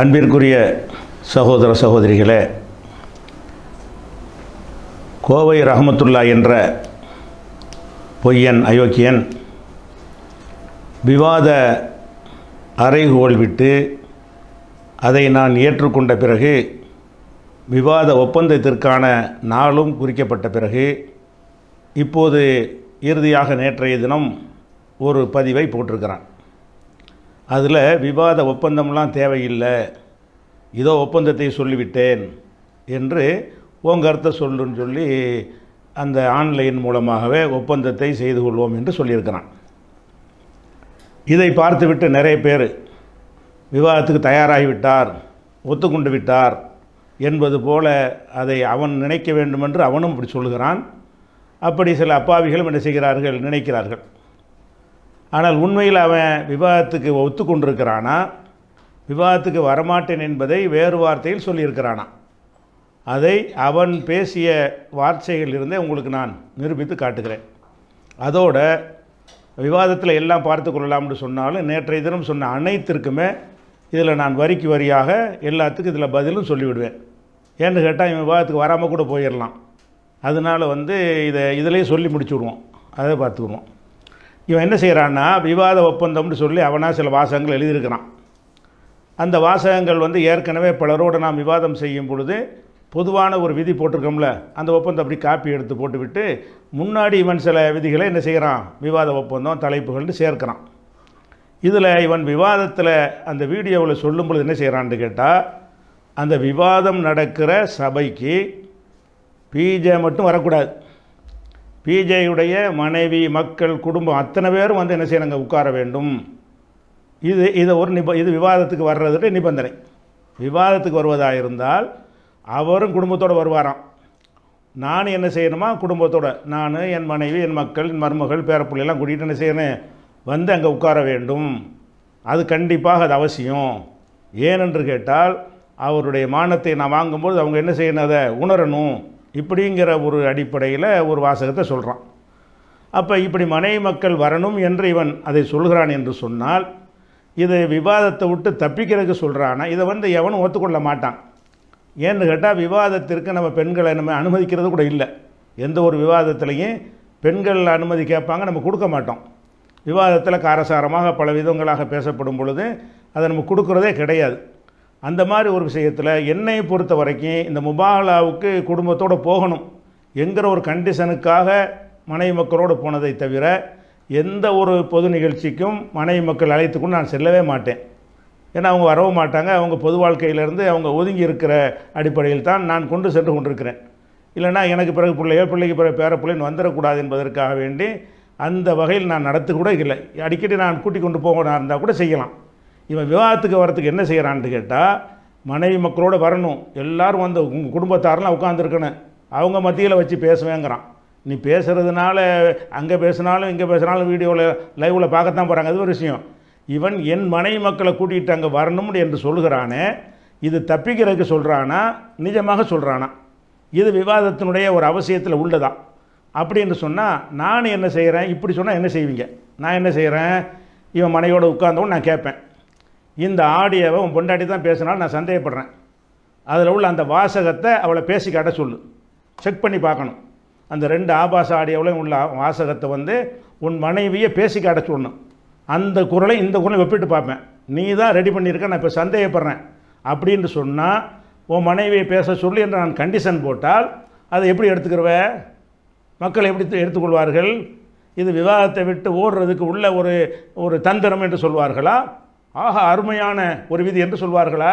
அன்பிற்குரிய சகோதர சகோதரிகளே கோவை ரஹமத்துல்லா என்ற பொய்யன் அயோக்கியன் விவாத அறைகோல் விட்டு அதை நான் ஏற்றுக்கொண்ட பிறகு விவாத ஒப்பந்தத்திற்கான நாளும் குறிக்கப்பட்ட பிறகு இப்போது இறுதியாக நேற்றைய தினம் ஒரு பதிவை போட்டிருக்கிறான் அதில் விவாத ஒப்பந்தம்லாம் தேவையில்லை இதோ ஒப்பந்தத்தை சொல்லிவிட்டேன் என்று உன் கருத்தை சொல்லுன்னு சொல்லி அந்த ஆன்லைன் மூலமாகவே ஒப்பந்தத்தை செய்து கொள்வோம் என்று சொல்லியிருக்கிறான் இதை பார்த்துவிட்டு நிறைய பேர் விவாதத்துக்கு தயாராகிவிட்டார் ஒத்துக்கொண்டு விட்டார் என்பது போல அதை அவன் நினைக்க வேண்டுமென்று அவனும் இப்படி சொல்கிறான் அப்படி சில அப்பாவிகளும் என்ன செய்கிறார்கள் நினைக்கிறார்கள் ஆனால் உண்மையில் அவன் விவாதத்துக்கு ஒத்துக்கொண்டிருக்கிறானா விவாதத்துக்கு வரமாட்டேன் என்பதை வேறு வார்த்தையில் சொல்லியிருக்கிறானா அதை அவன் பேசிய இருந்தே உங்களுக்கு நான் நிரூபித்து காட்டுகிறேன் அதோட விவாதத்தில் எல்லாம் பார்த்து கொள்ளலாம்னு சொன்னாலும் நேற்றைய தினம் சொன்ன அனைத்திற்குமே இதில் நான் வரிக்கு வரியாக எல்லாத்துக்கும் இதில் பதிலும் சொல்லிவிடுவேன் ஏன்னு கேட்டால் இவன் விவாதத்துக்கு வராமல் கூட போயிடலாம் அதனால் வந்து இதை இதிலே சொல்லி முடிச்சுடுவோம் அதை பார்த்துக்குவோம் இவன் என்ன செய்கிறான்னா விவாத ஒப்பந்தம்னு சொல்லி அவனாக சில வாசகங்கள் எழுதியிருக்கிறான் அந்த வாசகங்கள் வந்து ஏற்கனவே பலரோடு நாம் விவாதம் செய்யும் பொழுது பொதுவான ஒரு விதி போட்டிருக்கோம்ல அந்த ஒப்பந்தம் அப்படி காப்பி எடுத்து போட்டுவிட்டு முன்னாடி இவன் சில விதிகளை என்ன செய்கிறான் விவாத ஒப்பந்தம் தலைப்புகள்னு சேர்க்கிறான் இதில் இவன் விவாதத்தில் அந்த வீடியோவில் சொல்லும் பொழுது என்ன செய்கிறான்னு கேட்டால் அந்த விவாதம் நடக்கிற சபைக்கு பிஜே மட்டும் வரக்கூடாது பிஜேயுடைய மனைவி மக்கள் குடும்பம் அத்தனை பேரும் வந்து என்ன செய்யணுங்க உட்கார வேண்டும் இது இதை ஒரு நிப இது விவாதத்துக்கு வர்றது நிபந்தனை விவாதத்துக்கு வருவதாக இருந்தால் அவரும் குடும்பத்தோடு வருவாராம் நான் என்ன செய்யணுமா குடும்பத்தோடு நான் என் மனைவி என் மக்கள் என் மருமகள் பேரப்பிள்ளைலாம் கூட்டிகிட்டு என்ன செய்யணும் வந்து அங்கே உட்கார வேண்டும் அது கண்டிப்பாக அது அவசியம் ஏனென்று கேட்டால் அவருடைய மானத்தை நான் வாங்கும்போது அவங்க என்ன செய்யணும் அதை உணரணும் இப்படிங்கிற ஒரு அடிப்படையில் ஒரு வாசகத்தை சொல்கிறான் அப்போ இப்படி மனை மக்கள் வரணும் என்று இவன் அதை சொல்கிறான் என்று சொன்னால் இது விவாதத்தை விட்டு தப்பிக்கிறதுக்கு சொல்கிறானா இதை வந்து எவனும் ஒத்துக்கொள்ள மாட்டான் ஏன்னு கேட்டால் விவாதத்திற்கு நம்ம பெண்களை நம்ம அனுமதிக்கிறது கூட இல்லை எந்த ஒரு விவாதத்துலேயும் பெண்கள் அனுமதி கேட்பாங்க நம்ம கொடுக்க மாட்டோம் விவாதத்தில் காரசாரமாக பல விதங்களாக பேசப்படும் பொழுது அதை நம்ம கொடுக்குறதே கிடையாது அந்த மாதிரி ஒரு விஷயத்தில் என்னை பொறுத்த வரைக்கும் இந்த முபாலாவுக்கு குடும்பத்தோடு போகணும் என்கிற ஒரு கண்டிஷனுக்காக மனைவி மக்களோடு போனதை தவிர எந்த ஒரு பொது நிகழ்ச்சிக்கும் மனைவி மக்கள் அழைத்துக்கும் நான் செல்லவே மாட்டேன் ஏன்னா அவங்க வரவும் மாட்டாங்க அவங்க பொது வாழ்க்கையிலேருந்து அவங்க ஒதுங்கி இருக்கிற அடிப்படையில் தான் நான் கொண்டு சென்று கொண்டிருக்கிறேன் இல்லைனா எனக்கு பிறகு பிள்ளையோ பிள்ளைக்கு பிறகு பேர பிள்ளைன்னு வந்துடக்கூடாது என்பதற்காக வேண்டி அந்த வகையில் நான் நடத்து கூட இல்லை அடிக்கடி நான் கூட்டிக் கொண்டு போகணும் இருந்தால் கூட செய்யலாம் இவன் விவாதத்துக்கு வரத்துக்கு என்ன செய்கிறான்னு கேட்டால் மனைவி மக்களோடு வரணும் எல்லோரும் வந்து உங்கள் குடும்பத்தாரெலாம் உட்காந்துருக்கணும் அவங்க மத்தியில் வச்சு பேசுவேங்கிறான் நீ பேசுகிறதுனால அங்கே பேசினாலும் இங்கே பேசினாலும் வீடியோவில் லைவில் பார்க்கத்தான் போகிறாங்க அது ஒரு விஷயம் இவன் என் மனைவி மக்களை கூட்டிகிட்டு அங்கே வரணும்னு என்று சொல்கிறானே இது தப்பிக்கிறதுக்கு சொல்கிறானா நிஜமாக சொல்கிறானா இது விவாதத்தினுடைய ஒரு அவசியத்தில் உள்ளதான் அப்படின்னு சொன்னால் நான் என்ன செய்கிறேன் இப்படி சொன்னால் என்ன செய்வீங்க நான் என்ன செய்கிறேன் இவன் மனைவியோடு உட்காந்தவன் நான் கேட்பேன் இந்த ஆடியோவை உன் பொண்டாட்டி தான் பேசினாலும் நான் சந்தேகப்படுறேன் அதில் உள்ள அந்த வாசகத்தை அவளை பேசி காட்ட சொல்லு செக் பண்ணி பார்க்கணும் அந்த ரெண்டு ஆபாச ஆடியோவிலையும் உள்ள வாசகத்தை வந்து உன் மனைவியை பேசி காட்ட சொல்லணும் அந்த குரலை இந்த குரலை வெப்பிட்டு பார்ப்பேன் நீ தான் ரெடி பண்ணியிருக்க நான் இப்போ சந்தேகப்படுறேன் அப்படின்னு சொன்னால் உன் மனைவியை பேச சொல்லி என்று நான் கண்டிஷன் போட்டால் அதை எப்படி எடுத்துக்கிறவ மக்கள் எப்படி எடுத்துக்கொள்வார்கள் இது விவாதத்தை விட்டு ஓடுறதுக்கு உள்ள ஒரு ஒரு தந்திரம் என்று சொல்வார்களா ஆஹா அருமையான ஒரு விதி என்று சொல்வார்களா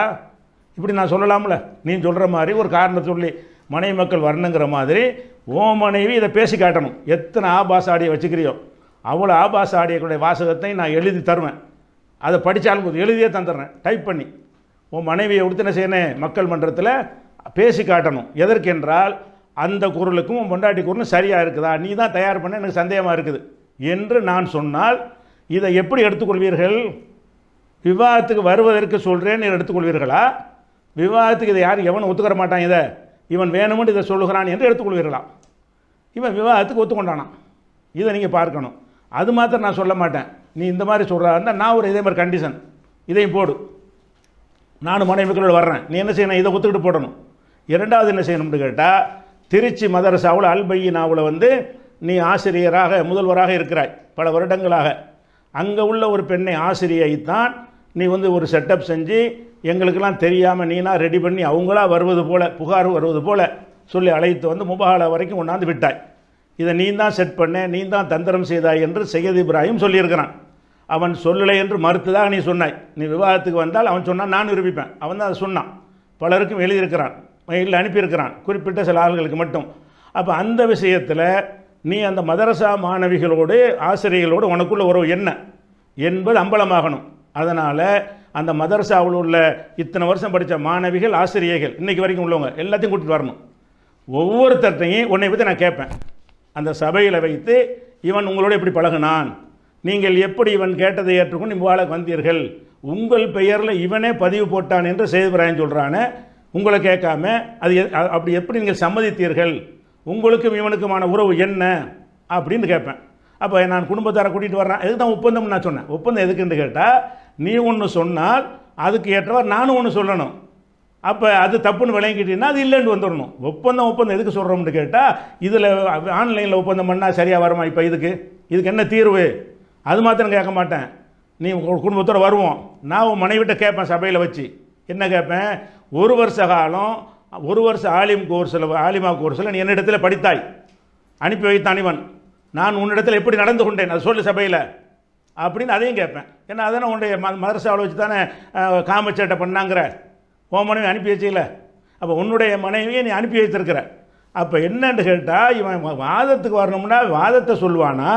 இப்படி நான் சொல்லலாம்ல நீ சொல்கிற மாதிரி ஒரு காரணத்தை சொல்லி மனைவி மக்கள் வரணுங்கிற மாதிரி ஓ மனைவி இதை பேசி காட்டணும் எத்தனை ஆபாச ஆடியை வச்சுக்கிறியோ அவ்வளோ ஆபாச ஆடியக்கூடிய வாசகத்தை நான் எழுதி தருவேன் அதை படித்தாலும் போது எழுதியே தந்துடுறேன் டைப் பண்ணி உன் மனைவியை உடுத்தின செய்யணே மக்கள் மன்றத்தில் பேசி காட்டணும் எதற்கென்றால் அந்த குரலுக்கும் உன் பொண்டாட்டி குரலும் சரியாக இருக்குதா நீ தான் தயார் பண்ண எனக்கு சந்தேகமாக இருக்குது என்று நான் சொன்னால் இதை எப்படி எடுத்துக்கொள்வீர்கள் விவாதத்துக்கு வருவதற்கு சொல்கிறேன்னு எடுத்துக்கொள்வீர்களா விவாதத்துக்கு இதை யார் எவன் ஒத்துக்கிற மாட்டான் இதை இவன் வேணுமென்று இதை சொல்லுகிறான் என்று எடுத்துக்கொள்வீர்களா இவன் விவாதத்துக்கு ஒத்துக்கொண்டானா இதை நீங்கள் பார்க்கணும் அது மாத்திரம் நான் சொல்ல மாட்டேன் நீ இந்த மாதிரி சொல்கிறா இருந்தால் நான் ஒரு இதே மாதிரி கண்டிஷன் இதையும் போடு நானும் மனைவிகளோடு வர்றேன் நீ என்ன செய்யணும் இதை ஒத்துக்கிட்டு போடணும் இரண்டாவது என்ன செய்யணும்னு கேட்டால் திருச்சி மதரசாவில் அல்பையினாவில் வந்து நீ ஆசிரியராக முதல்வராக இருக்கிறாய் பல வருடங்களாக அங்கே உள்ள ஒரு பெண்ணை ஆசிரியைத்தான் நீ வந்து ஒரு செட்டப் செஞ்சு எங்களுக்கெல்லாம் தெரியாமல் நீனா ரெடி பண்ணி அவங்களா வருவது போல் புகார் வருவது போல் சொல்லி அழைத்து வந்து முபஹால வரைக்கும் கொண்டாந்து விட்டாய் இதை நீ தான் செட் பண்ண நீ தான் தந்திரம் செய்தாய் என்று செய்யது இப்ராஹிம் சொல்லியிருக்கிறான் அவன் சொல்லலை என்று மறுத்துதாக நீ சொன்னாய் நீ விவாதத்துக்கு வந்தால் அவன் சொன்னால் நான் நிரூபிப்பேன் அவன் தான் அதை சொன்னான் பலருக்கும் எழுதியிருக்கிறான் மயிலில் அனுப்பியிருக்கிறான் குறிப்பிட்ட சில ஆள்களுக்கு மட்டும் அப்போ அந்த விஷயத்தில் நீ அந்த மதரசா மாணவிகளோடு ஆசிரியர்களோடு உனக்குள்ள உறவு என்ன என்பது அம்பலமாகணும் அதனால் அந்த மதரசாவில் உள்ள இத்தனை வருஷம் படித்த மாணவிகள் ஆசிரியர்கள் இன்றைக்கி வரைக்கும் உள்ளவங்க எல்லாத்தையும் கூட்டிகிட்டு வரணும் ஒவ்வொருத்தர்கிட்டையும் உன்னை பற்றி நான் கேட்பேன் அந்த சபையில் வைத்து இவன் உங்களோட எப்படி பழகுனான் நீங்கள் எப்படி இவன் கேட்டதை ஏற்றுக்கொண்டு இவ்வாழ வந்தீர்கள் உங்கள் பெயரில் இவனே பதிவு போட்டான் என்று சேதுபிராயன் சொல்கிறானே உங்களை கேட்காம அது அப்படி எப்படி நீங்கள் சம்மதித்தீர்கள் உங்களுக்கும் இவனுக்குமான உறவு என்ன அப்படின்னு கேட்பேன் அப்போ நான் குடும்பத்தாரை கூட்டிகிட்டு வரேன் எதுக்கு தான் ஒப்பந்தம்னு நான் சொன்னேன் ஒப்பந்தம் எதுக்குன்னு கேட்டால் நீ ஒன்று சொன்னால் அதுக்கு ஏற்றவாறு நானும் ஒன்று சொல்லணும் அப்போ அது தப்புன்னு விளங்கிட்டீங்கன்னா அது இல்லைன்னு வந்துடணும் ஒப்பந்தம் ஒப்பந்தம் எதுக்கு சொல்கிறோம்னு கேட்டால் இதில் ஆன்லைனில் ஒப்பந்தம் பண்ணால் சரியாக வருமா இப்போ இதுக்கு இதுக்கு என்ன தீர்வு அது மாத்திரம் கேட்க மாட்டேன் நீ குடும்பத்தோடு வருவோம் நான் உன் மனைவிட்ட கேட்பேன் சபையில் வச்சு என்ன கேட்பேன் ஒரு வருஷ காலம் ஒரு வருஷம் ஆலிம் கோர்ஸில் ஆலிமா கோர்ஸில் நீ என்னிடத்தில் படித்தாய் அனுப்பி வைத்தான் அனிவன் நான் உன்னிடத்தில் எப்படி நடந்து கொண்டேன் அது சொல்லு சபையில் அப்படின்னு அதையும் கேட்பேன் ஏன்னா அதானே உன்னுடைய ம மதரசாவில் வச்சு தானே காமச்சேட்டை பண்ணாங்கிற உன் மனைவி அனுப்பி வச்சிக்கல அப்போ உன்னுடைய மனைவியை நீ அனுப்பி வைத்திருக்கிற அப்போ என்னன்னு கேட்டால் இவன் வாதத்துக்கு வரணும்னா வாதத்தை சொல்லுவானா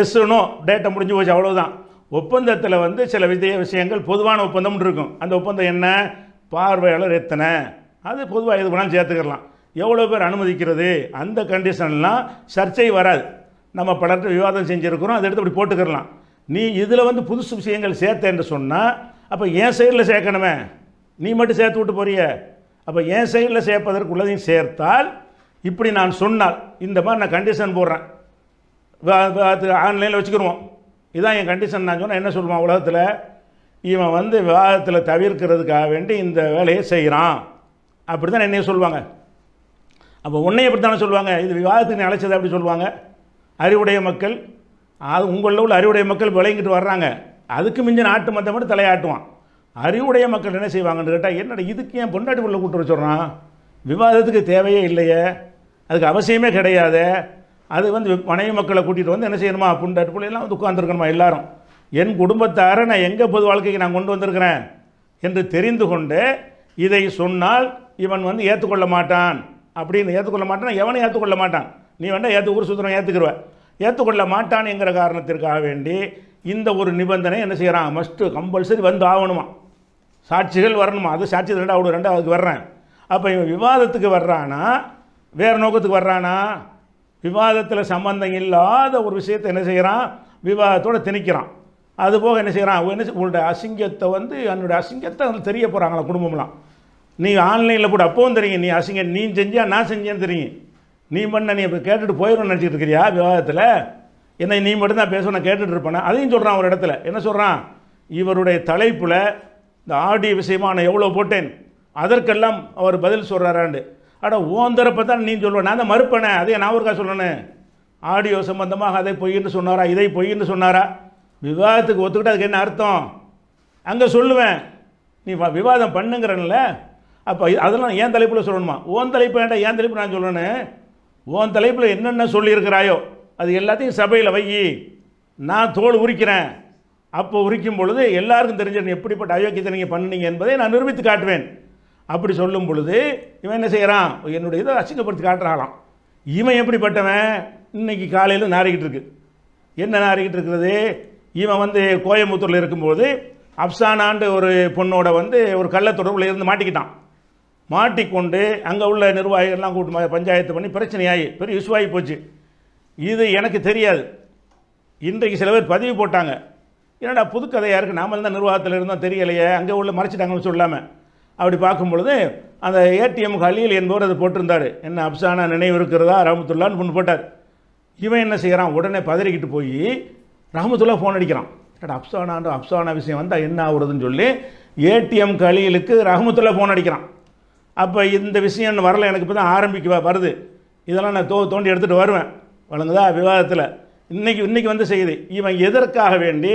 எஸ்னோ டேட்டை முடிஞ்சு போச்சு அவ்வளோதான் ஒப்பந்தத்தில் வந்து சில விதைய விஷயங்கள் பொதுவான ஒப்பந்தம் இருக்கும் அந்த ஒப்பந்தம் என்ன பார்வையாளர் எத்தனை அது பொதுவாக எது வேணாலும் சேர்த்துக்கலாம் எவ்வளோ பேர் அனுமதிக்கிறது அந்த கண்டிஷன்லாம் சர்ச்சை வராது நம்ம பலர்கிட்ட விவாதம் செஞ்சுருக்கிறோம் அதை எடுத்து அப்படி போட்டுக்கிறலாம் நீ இதில் வந்து புதுசு விஷயங்கள் சேர்த்தேன் சொன்னால் அப்போ என் சைடில் சேர்க்கணுமே நீ மட்டும் சேர்த்து விட்டு போறிய அப்போ என் சைடில் சேர்ப்பதற்கு உள்ளதையும் சேர்த்தால் இப்படி நான் சொன்னால் இந்த மாதிரி நான் கண்டிஷன் போடுறேன் அது ஆன்லைனில் வச்சுக்கிடுவோம் இதான் என் கண்டிஷன் நான் சொன்னால் என்ன சொல்லுவான் உலகத்தில் இவன் வந்து விவாதத்தில் தவிர்க்கிறதுக்காக வேண்டி இந்த வேலையை செய்கிறான் அப்படி தான் என்னைய சொல்லுவாங்க அப்போ உன்னை எப்படி தானே சொல்லுவாங்க இது விவாதத்துக்கு அழைச்சதை அப்படி சொல்லுவாங்க அறிவுடைய மக்கள் அது உங்களில் உள்ள அறிவுடைய மக்கள் விளங்கிட்டு வர்றாங்க அதுக்கு மிஞ்ச நாட்டு மத்தை மட்டும் தலையாட்டுவான் அறிவுடைய மக்கள் என்ன செய்வாங்கன்னு கேட்டால் என்னடா இதுக்கு ஏன் பொண்டாட்டி உள்ள கூட்டு வச்சுட்றான் விவாதத்துக்கு தேவையே இல்லையே அதுக்கு அவசியமே கிடையாது அது வந்து மனைவி மக்களை கூட்டிகிட்டு வந்து என்ன செய்யணுமா பொண்டாட்டி எல்லாம் வந்து உட்காந்துருக்கணுமா எல்லாரும் என் குடும்பத்தார நான் எங்கே பொது வாழ்க்கைக்கு நான் கொண்டு வந்திருக்கிறேன் என்று தெரிந்து கொண்டு இதை சொன்னால் இவன் வந்து ஏற்றுக்கொள்ள மாட்டான் அப்படின்னு ஏற்றுக்கொள்ள மாட்டான் எவனை ஏற்றுக்கொள்ள மாட்டான் நீ வேண்டாம் ஏற்று ஊர் சுத்திரம் ஏற்றுக்கிடுவேன் ஏற்றுக்கொள்ள மாட்டான் என்கிற காரணத்திற்காக வேண்டி இந்த ஒரு நிபந்தனை என்ன செய்கிறான் மஸ்ட்டு கம்பல்சரி வந்து ஆகணுமா சாட்சிகள் வரணுமா அது சாட்சி ரெண்டாவது ரெண்டாவதுக்கு வர்றேன் அப்போ இவன் விவாதத்துக்கு வர்றானா வேறு நோக்கத்துக்கு வர்றானா விவாதத்தில் சம்பந்தம் இல்லாத ஒரு விஷயத்தை என்ன செய்கிறான் விவாதத்தோடு திணிக்கிறான் அதுபோக என்ன செய்கிறான் என்ன உங்களுடைய அசிங்கத்தை வந்து என்னுடைய அசிங்கத்தை தெரிய போகிறாங்களா குடும்பம்லாம் நீ ஆன்லைனில் கூட அப்போவும் தெரியும் நீ அசிங்க நீ செஞ்சியா நான் செஞ்சேன்னு தெரியும் நீ பண்ண நீ இப்போ கேட்டுட்டு போயிடணும்னு நினச்சிட்டு இருக்கிறியா விவாதத்தில் என்னை நீ மட்டும்தான் பேசணும் நான் கேட்டுட்டு இருப்பேன் அதையும் சொல்கிறான் ஒரு இடத்துல என்ன சொல்கிறான் இவருடைய தலைப்பில் இந்த ஆடியோ விஷயமா நான் எவ்வளோ போட்டேன் அதற்கெல்லாம் அவர் பதில் சொல்கிறாராண்டு ஓன் ஓந்தரப்பை தான் நீ சொல்லுவேன் நான் தான் மறுப்பேனே அதே நான் ஒருக்கா சொல்லணும் ஆடியோ சம்பந்தமாக அதை பொய்ன்னு சொன்னாரா இதை பொய்ன்னு சொன்னாரா விவாதத்துக்கு ஒத்துக்கிட்டு அதுக்கு என்ன அர்த்தம் அங்கே சொல்லுவேன் நீ விவாதம் பண்ணுங்கிறன்ல அப்போ அதெல்லாம் ஏன் தலைப்பில் சொல்லணுமா ஓன் தலைப்பு வேண்டாம் ஏன் தலைப்பு நான் சொல்லணும் உன் தலைப்பில் என்னென்ன சொல்லியிருக்கிறாயோ அது எல்லாத்தையும் சபையில் வை நான் தோல் உரிக்கிறேன் அப்போ உரிக்கும் பொழுது எல்லாருக்கும் நீ எப்படிப்பட்ட அயோக்கியத்தை நீங்கள் பண்ணினீங்க என்பதை நான் நிரூபித்து காட்டுவேன் அப்படி சொல்லும் பொழுது இவன் என்ன செய்கிறான் என்னுடைய இதை அசிங்கப்படுத்தி காட்டுறாளாம் இவன் எப்படிப்பட்டவன் இன்னைக்கு காலையில் நாரிக்கிட்டு இருக்கு என்ன நாரிக்கிட்டு இருக்கிறது இவன் வந்து கோயம்புத்தூரில் இருக்கும்போது அப்சானாண்டு ஒரு பொண்ணோட வந்து ஒரு கள்ள தொடர்பில் இருந்து மாட்டிக்கிட்டான் மாட்டிக்கொண்டு அங்கே உள்ள நிர்வாகிகள்லாம் கூட்டு பஞ்சாயத்து பண்ணி பிரச்சனையாகி பெரிய இஷ்யூவாகி போச்சு இது எனக்கு தெரியாது இன்றைக்கு சில பேர் பதிவு போட்டாங்க என்னடா புதுக்கதையாக இருக்குது நாம தான் நிர்வாகத்தில் இருந்தால் தெரியலையே அங்கே உள்ள மறைச்சிட்டாங்கன்னு சொல்லாமல் அப்படி பார்க்கும்பொழுது அந்த ஏடிஎம் ஹலியில் என்பவர் அது போட்டிருந்தார் என்ன அப்சானா நினைவு இருக்கிறதா ராமத்துல்லான்னு பொண்ணு போட்டார் இவன் என்ன செய்கிறான் உடனே பதறிக்கிட்டு போய் ராமத்துல்லா ஃபோன் அடிக்கிறான் என்னடா அப்சானான்ற அப்சானா விஷயம் வந்தால் என்ன ஆகுறதுன்னு சொல்லி ஏடிஎம் கலியலுக்கு ரஹமத்துல்லா ஃபோன் அடிக்கிறான் அப்போ இந்த விஷயம் வரல எனக்கு இப்போ தான் ஆரம்பிக்க வருது இதெல்லாம் நான் தோ தோண்டி எடுத்துகிட்டு வருவேன் வழங்குதா விவாதத்தில் இன்றைக்கி இன்றைக்கி வந்து செய்யுது இவன் எதற்காக வேண்டி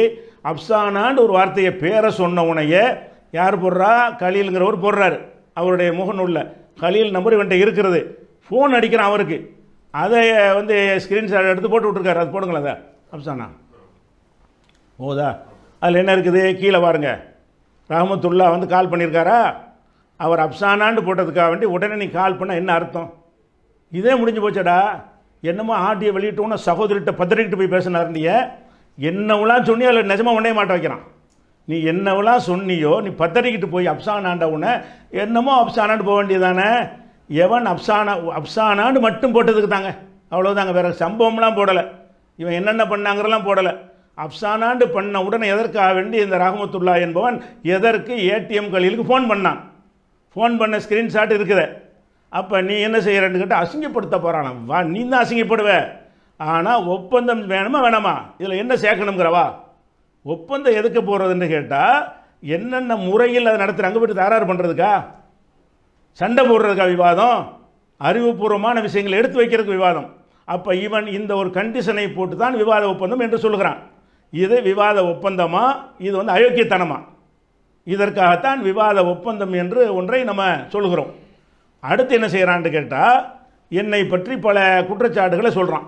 அப்சானான்னு ஒரு வார்த்தையை பேரை சொன்ன உனையே யார் போடுறா கலீலுங்கிறவர் போடுறாரு அவருடைய முகநூலில் கலீல் நம்பர் இவன்கிட்ட இருக்கிறது ஃபோன் அடிக்கிறான் அவருக்கு அதை வந்து ஸ்க்ரீன்ஷாட் எடுத்து போட்டு விட்ருக்காரு அது போடுங்களா அப்சானா ஓதா அதில் என்ன இருக்குது கீழே பாருங்கள் ரஹமத்துல்லா வந்து கால் பண்ணியிருக்காரா அவர் அப்சானான்னு போட்டதுக்காக வேண்டி உடனே நீ கால் பண்ணால் என்ன அர்த்தம் இதே முடிஞ்சு போச்சடா என்னமோ ஆட்டியை வெளியிட்டோன்னு சகோதரிகிட்ட பத்திரிக்கிட்டு போய் பேசினா இருந்தீங்க என்னவெல்லாம் சொன்னியோ அதில் நிஜமாக உன்னே மாட்ட வைக்கிறான் நீ என்னவெல்லாம் சொன்னியோ நீ பத்தறிக்கிட்டு போய் அப்சானாண்ட உன்னை என்னமோ அப்சானான்னு போக வேண்டியதானே எவன் அப்சானா அப்சானான்னு மட்டும் போட்டதுக்கு தாங்க அவ்வளோதாங்க வேறு சம்பவம்லாம் போடலை இவன் என்னென்ன பண்ணாங்கிறலாம் போடலை அப்சானாண்டு பண்ண உடனே எதற்காக வேண்டி இந்த ராகமத்துல்லா என்பவன் எதற்கு ஏடிஎம் கலிலுக்கு ஃபோன் பண்ணான் ஃபோன் பண்ண ஸ்க்ரீன்ஷாட் இருக்குது அப்போ நீ என்ன செய்கிறன்னு கேட்டால் அசிங்கப்படுத்த போகிறான் வா நீ தான் அசிங்கப்படுவ ஆனால் ஒப்பந்தம் வேணுமா வேணாமா இதில் என்ன சேர்க்கணுங்கிறவா ஒப்பந்தம் எதுக்கு போகிறதுன்னு கேட்டால் என்னென்ன முறையில் அதை நடத்துகிறாங்க போய்ட்டு தயாராறு பண்ணுறதுக்கா சண்டை போடுறதுக்கா விவாதம் அறிவுபூர்வமான விஷயங்களை எடுத்து வைக்கிறதுக்கு விவாதம் அப்போ இவன் இந்த ஒரு கண்டிஷனை போட்டு தான் விவாத ஒப்பந்தம் என்று சொல்லுகிறான் இது விவாத ஒப்பந்தமாக இது வந்து அயோக்கியத்தனமாக இதற்காகத்தான் விவாத ஒப்பந்தம் என்று ஒன்றை நம்ம சொல்கிறோம் அடுத்து என்ன செய்கிறான்னு கேட்டால் என்னை பற்றி பல குற்றச்சாட்டுகளை சொல்கிறான்